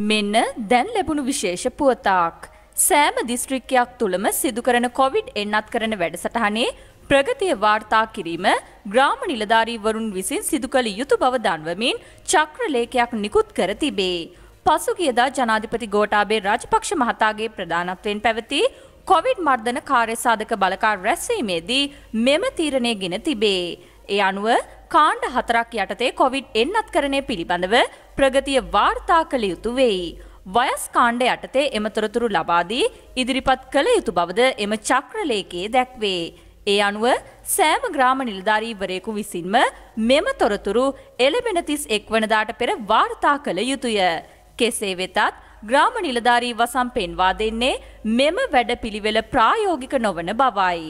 මෙන්න දැන් ලැබුණු විශේෂ පුවතාක්. සෑම දිස්ත්‍රික්කයක් තුළම සිදුකරන කොවිඩ් එන්නත් කරන වැඩසටහනේ ප්‍රගතිය වාර්තා කිරීම ග්‍රාම නිලධාරීවරුන් විසින් සිදු කළ යුතු බව දන්වමින් චක්‍රලේඛයක් නිකුත් කර තිබේ. පසුගියදා ජනාධිපති ගෝටාබේ රාජපක්ෂ මහතාගේ ප්‍රධානත්වයෙන් පැවති කොවිඩ් මර්ධන කාර්යසාධක බලකාර රැස්වීමේදී මෙම තීරණය ගෙන තිබේ. ඒ අනුව කාණ්ඩ හතරක් යටතේ කොවිඩ් එන්නත් කරණය පිළිබඳව ප්‍රගතිය වාර්තා කළ යුතු වෙයි. වයස් කාණ්ඩ යටතේ එම තොරතුරු ලබාදී ඉදිරිපත් කළ යුතු බවද එම චක්‍රලේකයේ දැක්වේ. ඒ අනුව සෑම ග්‍රාම නිලධාරීවරයෙකු විසින්ම මෙම තොරතුරු එළබෙන තිස් එක් වනදාට පෙර වාර්තා කළ යුතුය. කෙසේ වෙතත් ග්‍රාම නිලධාරී වසම් පෙන්වා දෙන්නේ මෙම වැඩ පිළිවෙල ප්‍රායෝගික නොවන බවයි.